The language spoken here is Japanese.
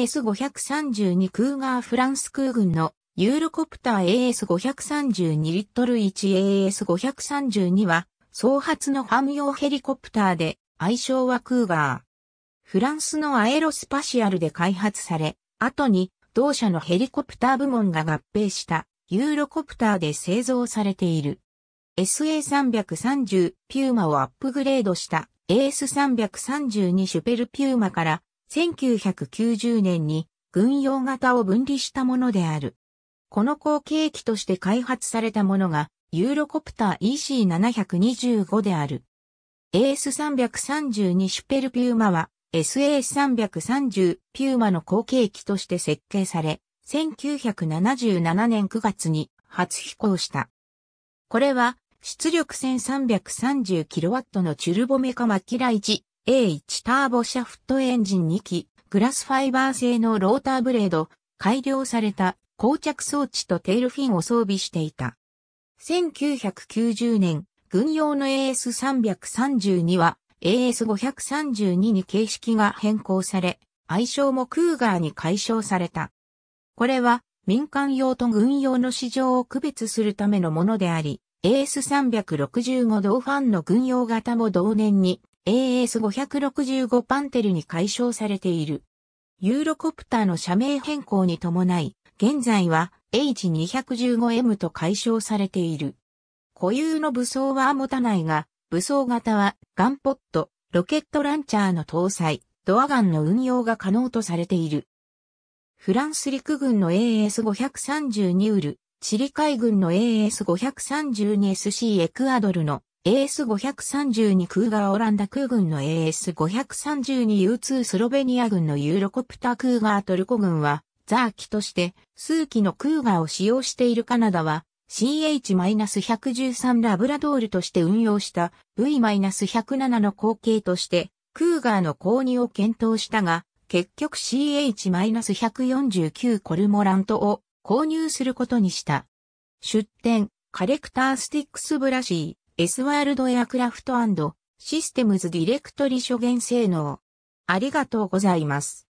AS532 クーガーフランス空軍のユーロコプター AS532 リットル 1AS532 は、総発のファム用ヘリコプターで、愛称はクーガー。フランスのアエロスパシアルで開発され、後に同社のヘリコプター部門が合併したユーロコプターで製造されている。SA330 ピューマをアップグレードした AS332 シュペルピューマから1990年に軍用型を分離したものである。この後継機として開発されたものが、ユーロコプター EC725 である。AS332 シュペルピューマは、SAS330 ピューマの後継機として設計され、1977年9月に初飛行した。これは、出力 1330kW のチュルボメカマキラ1 A1 ターボシャフトエンジン2機、グラスファイバー製のローターブレード、改良された膠着装置とテールフィンを装備していた。1990年、軍用の AS332 は AS532 に形式が変更され、愛称もクーガーに解消された。これは民間用と軍用の市場を区別するためのものであり、AS365 同ファンの軍用型も同年に AS565 パンテルに解消されている。ユーロコプターの社名変更に伴い、現在は H215M と解消されている。固有の武装は持たないが、武装型はガンポット、ロケットランチャーの搭載、ドアガンの運用が可能とされている。フランス陸軍の AS532 ウル、チリ海軍の AS532SC エクアドルの AS532 空ガーオランダ空軍の AS532U2 スロベニア軍のユーロコプター空ガートルコ軍はザー機として数機の空ガーを使用しているカナダは CH-113 ラブラドールとして運用した V-107 の後継としてクーガーの購入を検討したが結局 CH-149 コルモラントを購入することにした。出展、カレクタースティックスブラシー。S ワールドエアクラフトシステムズディレクトリ諸元性能。ありがとうございます。